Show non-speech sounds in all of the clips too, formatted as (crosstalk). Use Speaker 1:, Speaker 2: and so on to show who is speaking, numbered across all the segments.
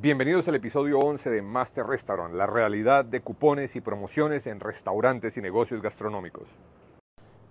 Speaker 1: Bienvenidos al episodio 11 de Master Restaurant, la realidad de cupones y promociones en restaurantes y negocios gastronómicos.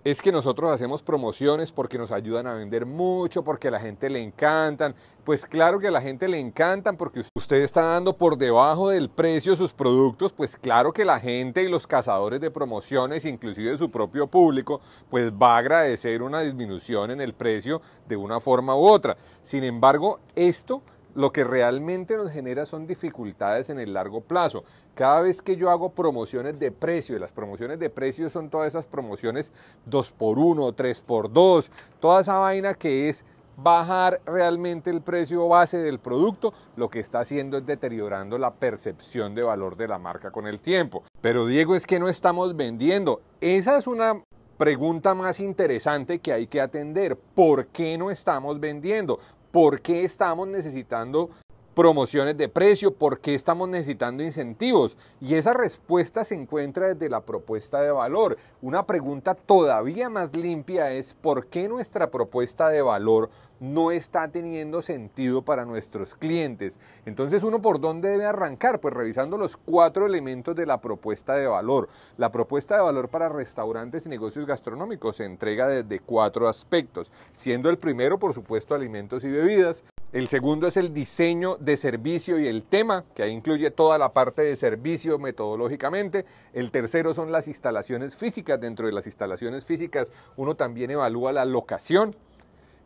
Speaker 1: Es que nosotros hacemos promociones porque nos ayudan a vender mucho, porque a la gente le encantan. Pues claro que a la gente le encantan porque usted está dando por debajo del precio sus productos, pues claro que la gente y los cazadores de promociones, inclusive su propio público, pues va a agradecer una disminución en el precio de una forma u otra. Sin embargo, esto lo que realmente nos genera son dificultades en el largo plazo. Cada vez que yo hago promociones de precio, y las promociones de precio son todas esas promociones 2x1, 3x2, toda esa vaina que es bajar realmente el precio base del producto, lo que está haciendo es deteriorando la percepción de valor de la marca con el tiempo. Pero Diego, es que no estamos vendiendo. Esa es una pregunta más interesante que hay que atender. ¿Por qué no estamos vendiendo? por qué estamos necesitando promociones de precio, por qué estamos necesitando incentivos. Y esa respuesta se encuentra desde la propuesta de valor. Una pregunta todavía más limpia es por qué nuestra propuesta de valor no está teniendo sentido para nuestros clientes. Entonces, ¿uno por dónde debe arrancar? Pues revisando los cuatro elementos de la propuesta de valor. La propuesta de valor para restaurantes y negocios gastronómicos se entrega desde cuatro aspectos, siendo el primero, por supuesto, alimentos y bebidas. El segundo es el diseño de servicio y el tema, que ahí incluye toda la parte de servicio metodológicamente. El tercero son las instalaciones físicas. Dentro de las instalaciones físicas uno también evalúa la locación,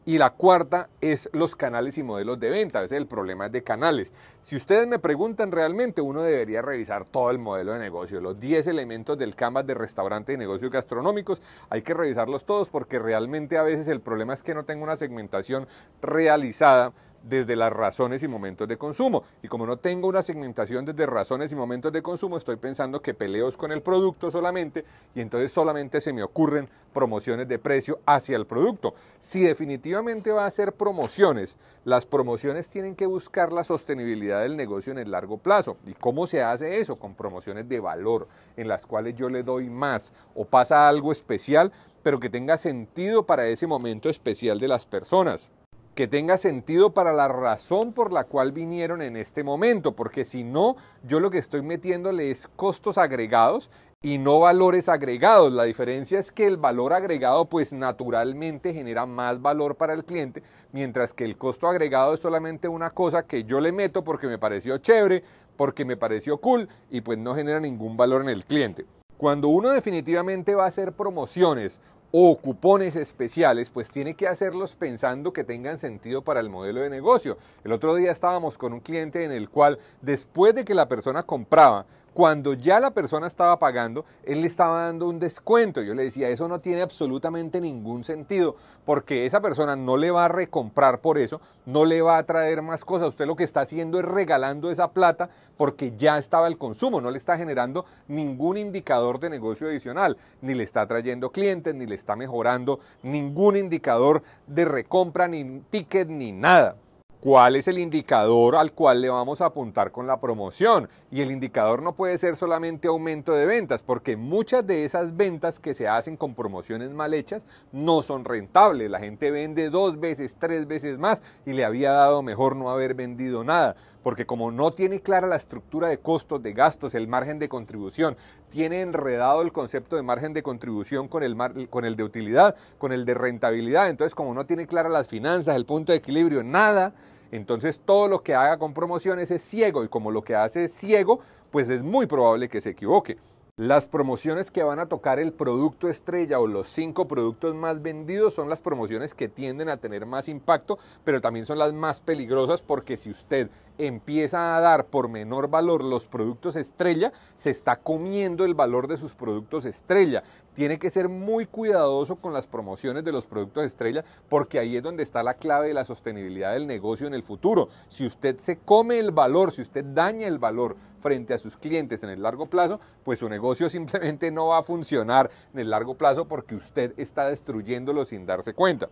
Speaker 1: y la cuarta es los canales y modelos de venta. A veces el problema es de canales. Si ustedes me preguntan realmente, uno debería revisar todo el modelo de negocio. Los 10 elementos del canvas de restaurante y negocios gastronómicos, hay que revisarlos todos porque realmente a veces el problema es que no tengo una segmentación realizada desde las razones y momentos de consumo. Y como no tengo una segmentación desde razones y momentos de consumo, estoy pensando que peleos con el producto solamente y entonces solamente se me ocurren promociones de precio hacia el producto. Si definitivamente va a ser promociones, las promociones tienen que buscar la sostenibilidad del negocio en el largo plazo. ¿Y cómo se hace eso? Con promociones de valor, en las cuales yo le doy más o pasa algo especial, pero que tenga sentido para ese momento especial de las personas que tenga sentido para la razón por la cual vinieron en este momento, porque si no, yo lo que estoy metiéndole es costos agregados y no valores agregados. La diferencia es que el valor agregado pues naturalmente genera más valor para el cliente, mientras que el costo agregado es solamente una cosa que yo le meto porque me pareció chévere, porque me pareció cool y pues no genera ningún valor en el cliente. Cuando uno definitivamente va a hacer promociones o cupones especiales, pues tiene que hacerlos pensando que tengan sentido para el modelo de negocio. El otro día estábamos con un cliente en el cual después de que la persona compraba, cuando ya la persona estaba pagando, él le estaba dando un descuento. Yo le decía, eso no tiene absolutamente ningún sentido, porque esa persona no le va a recomprar por eso, no le va a traer más cosas. Usted lo que está haciendo es regalando esa plata porque ya estaba el consumo, no le está generando ningún indicador de negocio adicional, ni le está trayendo clientes, ni le está mejorando ningún indicador de recompra, ni ticket, ni nada cuál es el indicador al cual le vamos a apuntar con la promoción. Y el indicador no puede ser solamente aumento de ventas, porque muchas de esas ventas que se hacen con promociones mal hechas no son rentables. La gente vende dos veces, tres veces más y le había dado mejor no haber vendido nada. Porque como no tiene clara la estructura de costos, de gastos, el margen de contribución, tiene enredado el concepto de margen de contribución con el, con el de utilidad, con el de rentabilidad. Entonces como no tiene clara las finanzas, el punto de equilibrio, nada, entonces todo lo que haga con promociones es ciego y como lo que hace es ciego, pues es muy probable que se equivoque. Las promociones que van a tocar el producto estrella o los cinco productos más vendidos son las promociones que tienden a tener más impacto, pero también son las más peligrosas porque si usted empieza a dar por menor valor los productos estrella, se está comiendo el valor de sus productos estrella. Tiene que ser muy cuidadoso con las promociones de los productos estrella porque ahí es donde está la clave de la sostenibilidad del negocio en el futuro. Si usted se come el valor, si usted daña el valor frente a sus clientes en el largo plazo, pues su negocio (laughs) simplemente no va a funcionar en el largo plazo porque usted está destruyéndolo sin darse cuenta.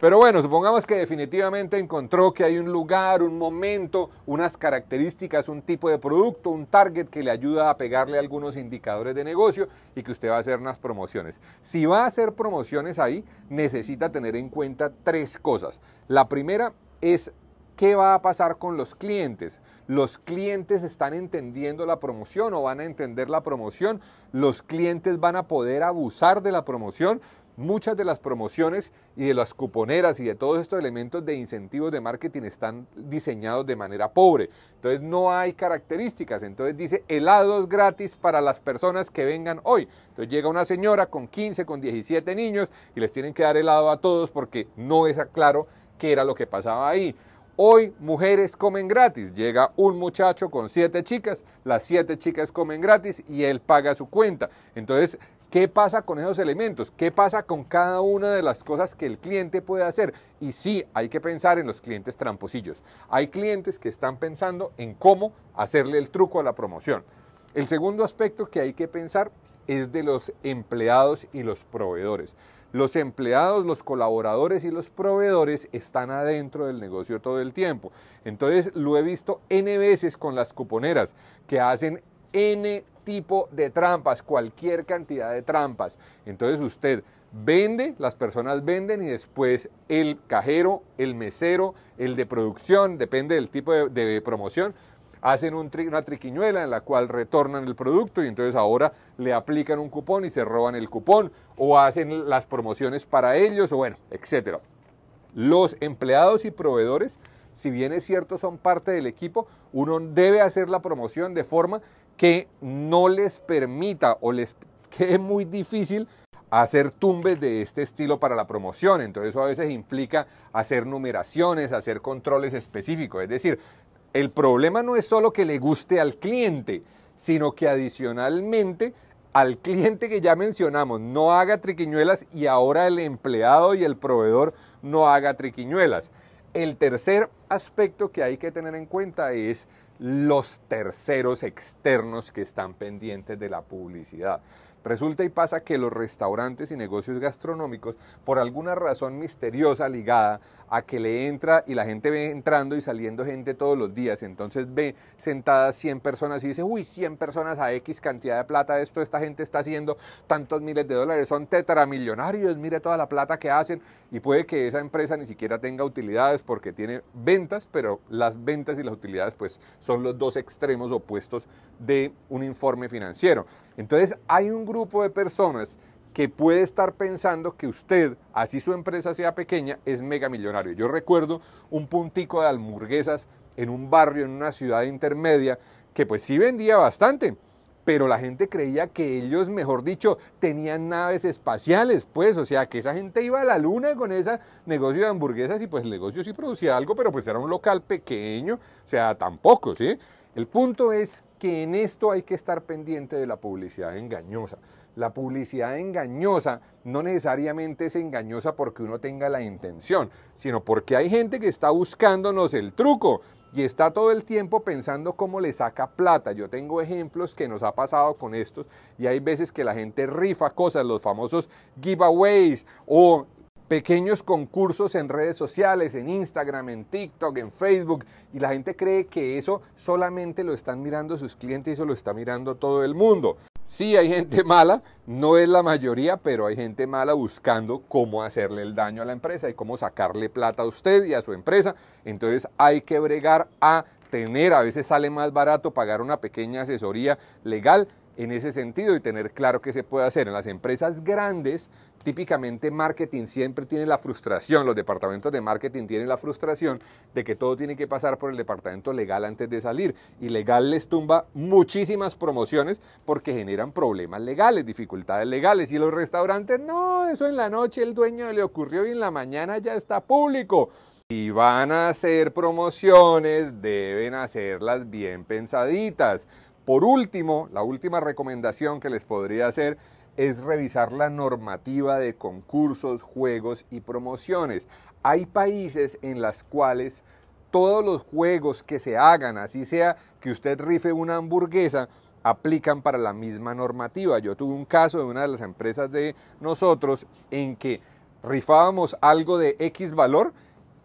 Speaker 1: Pero bueno, supongamos que definitivamente encontró que hay un lugar, un momento, unas características, un tipo de producto, un target que le ayuda a pegarle algunos indicadores de negocio y que usted va a hacer unas promociones. Si va a hacer promociones ahí, necesita tener en cuenta tres cosas. La primera es ¿Qué va a pasar con los clientes? ¿Los clientes están entendiendo la promoción o van a entender la promoción? ¿Los clientes van a poder abusar de la promoción? Muchas de las promociones y de las cuponeras y de todos estos elementos de incentivos de marketing están diseñados de manera pobre. Entonces no hay características. Entonces dice helados gratis para las personas que vengan hoy. Entonces llega una señora con 15, con 17 niños y les tienen que dar helado a todos porque no es claro qué era lo que pasaba ahí. Hoy mujeres comen gratis. Llega un muchacho con siete chicas, las siete chicas comen gratis y él paga su cuenta. Entonces, ¿qué pasa con esos elementos? ¿Qué pasa con cada una de las cosas que el cliente puede hacer? Y sí, hay que pensar en los clientes tramposillos. Hay clientes que están pensando en cómo hacerle el truco a la promoción. El segundo aspecto que hay que pensar es de los empleados y los proveedores. Los empleados, los colaboradores y los proveedores están adentro del negocio todo el tiempo. Entonces lo he visto N veces con las cuponeras que hacen N tipo de trampas, cualquier cantidad de trampas. Entonces usted vende, las personas venden y después el cajero, el mesero, el de producción, depende del tipo de, promoción, hacen una triquiñuela en la cual retornan el producto y entonces ahora le aplican un cupón y se roban el cupón o hacen las promociones para ellos o bueno, etcétera. Los empleados y proveedores, si bien es cierto son parte del equipo, uno debe hacer la promoción de forma que no les permita o les es (laughs) muy difícil hacer tumbes de este estilo para la promoción. Entonces eso a veces implica hacer numeraciones, hacer controles específicos. Es decir, el problema no es solo que le guste al cliente, sino que adicionalmente al cliente que ya mencionamos no haga triquiñuelas y ahora el empleado y el proveedor no haga triquiñuelas. El tercer aspecto que hay que tener en cuenta es los terceros externos que están pendientes de la publicidad. Resulta y pasa que los restaurantes y negocios gastronómicos, por alguna razón misteriosa ligada a que le entra y la gente ve entrando y saliendo gente todos los días, entonces ve sentadas 100 personas y dice, uy, 100 personas a X cantidad de plata, esto esta gente está haciendo tantos miles de dólares, son tetramillonarios, mire toda la plata que hacen y puede que esa empresa ni siquiera tenga utilidades porque tiene ventas, pero las ventas y las utilidades pues son los dos extremos opuestos de un informe financiero. Entonces hay un grupo de personas que puede estar pensando que usted, así su empresa sea pequeña, es mega millonario. Yo recuerdo un puntico de hamburguesas en un barrio, en una ciudad intermedia, que pues sí vendía bastante, pero la gente creía que ellos, mejor dicho, tenían naves espaciales, pues, o sea, que esa gente iba a la luna con ese negocio de hamburguesas y pues el negocio sí producía algo, pero pues era un local pequeño, o sea, tampoco, ¿sí? El punto es que en esto hay que estar pendiente de la publicidad engañosa. La publicidad engañosa no necesariamente es engañosa porque uno tenga la intención, sino porque hay gente que está buscándonos el truco y está todo el tiempo pensando cómo le saca plata. Yo tengo ejemplos que nos ha pasado con estos y hay veces que la gente rifa cosas, los famosos giveaways o pequeños concursos en redes sociales, en Instagram, en TikTok, en Facebook, y la gente cree que eso solamente lo están mirando sus clientes y eso lo está mirando todo el mundo. Sí hay gente mala, no es la mayoría, pero hay gente mala buscando cómo hacerle el daño a la empresa y cómo sacarle plata a usted y a su empresa. Entonces hay que bregar a tener, a veces sale más barato pagar una pequeña asesoría legal en ese sentido y tener claro que se puede hacer. En las empresas grandes, típicamente marketing siempre tiene la frustración, los departamentos de marketing tienen la frustración de que todo tiene que pasar por el departamento legal antes de salir. Y legal les tumba muchísimas promociones porque generan problemas legales, dificultades legales. Y los restaurantes, no, eso en la noche el dueño le ocurrió y en la mañana ya está público. Y van a hacer promociones, deben hacerlas bien pensaditas por último, la última recomendación que les podría hacer es revisar la normativa de concursos, juegos y promociones. Hay países en las cuales todos los juegos que se hagan, así sea que usted rife una hamburguesa, aplican para la misma normativa. Yo tuve un caso de una de las empresas de nosotros en que rifábamos algo de X valor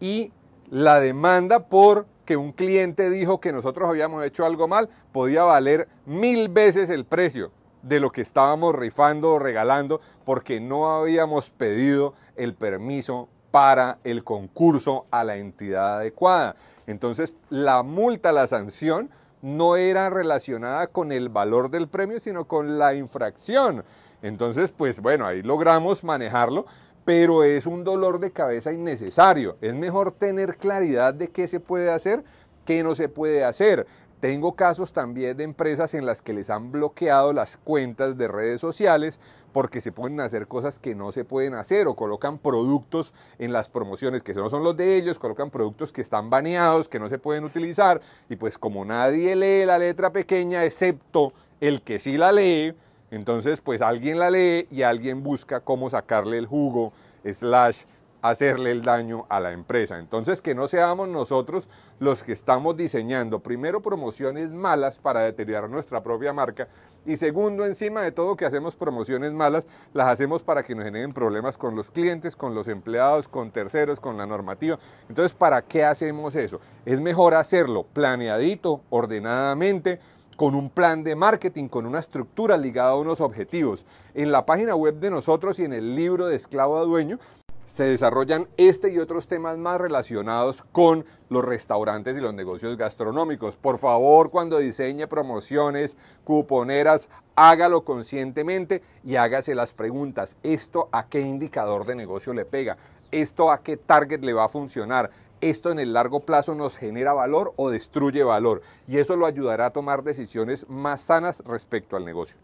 Speaker 1: y la demanda por que un cliente dijo que nosotros habíamos hecho algo mal podía valer mil veces el precio de lo que estábamos rifando o regalando porque no habíamos pedido el permiso para el concurso a la entidad adecuada. Entonces, la multa, la sanción, no era relacionada con el valor del premio, sino con la infracción. Entonces, pues bueno, ahí logramos manejarlo, pero es un dolor de cabeza innecesario. Es mejor tener claridad de qué se puede hacer, qué no se puede hacer. Tengo casos también de empresas en las que les han bloqueado las cuentas de redes sociales porque se pueden hacer cosas que no se pueden hacer o colocan productos en las promociones que no son los de ellos, colocan productos que están baneados, que no se pueden utilizar y pues como nadie lee la letra pequeña excepto el que sí la lee, entonces, pues alguien la lee y alguien busca cómo sacarle el jugo, slash, hacerle el daño a la empresa. Entonces, que no seamos nosotros los que estamos diseñando, primero, promociones malas para deteriorar nuestra propia marca y segundo, encima de todo, que hacemos promociones malas, las hacemos para que nos generen problemas con los clientes, con los empleados, con terceros, con la normativa. Entonces, ¿para qué hacemos eso? Es mejor hacerlo planeadito, ordenadamente con un plan de marketing, con una estructura ligada a unos objetivos. En la página web de nosotros y en el libro de Esclavo a Dueño se desarrollan este y otros temas más relacionados con los restaurantes y los negocios gastronómicos. Por favor, cuando diseñe promociones, cuponeras, hágalo conscientemente y hágase las preguntas. ¿Esto a qué indicador de negocio le pega? ¿Esto a qué target le va a funcionar? esto en el largo plazo nos genera valor o destruye valor y eso lo ayudará a tomar decisiones más sanas respecto al negocio.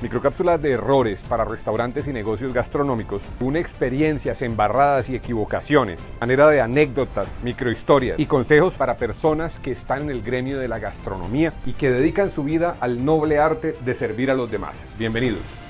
Speaker 1: Microcápsulas de errores para restaurantes y negocios gastronómicos. Une experiencias embarradas y equivocaciones, manera de anécdotas, microhistorias y consejos para personas que están en el gremio de la gastronomía y que dedican su vida al noble arte de servir a los demás. Bienvenidos.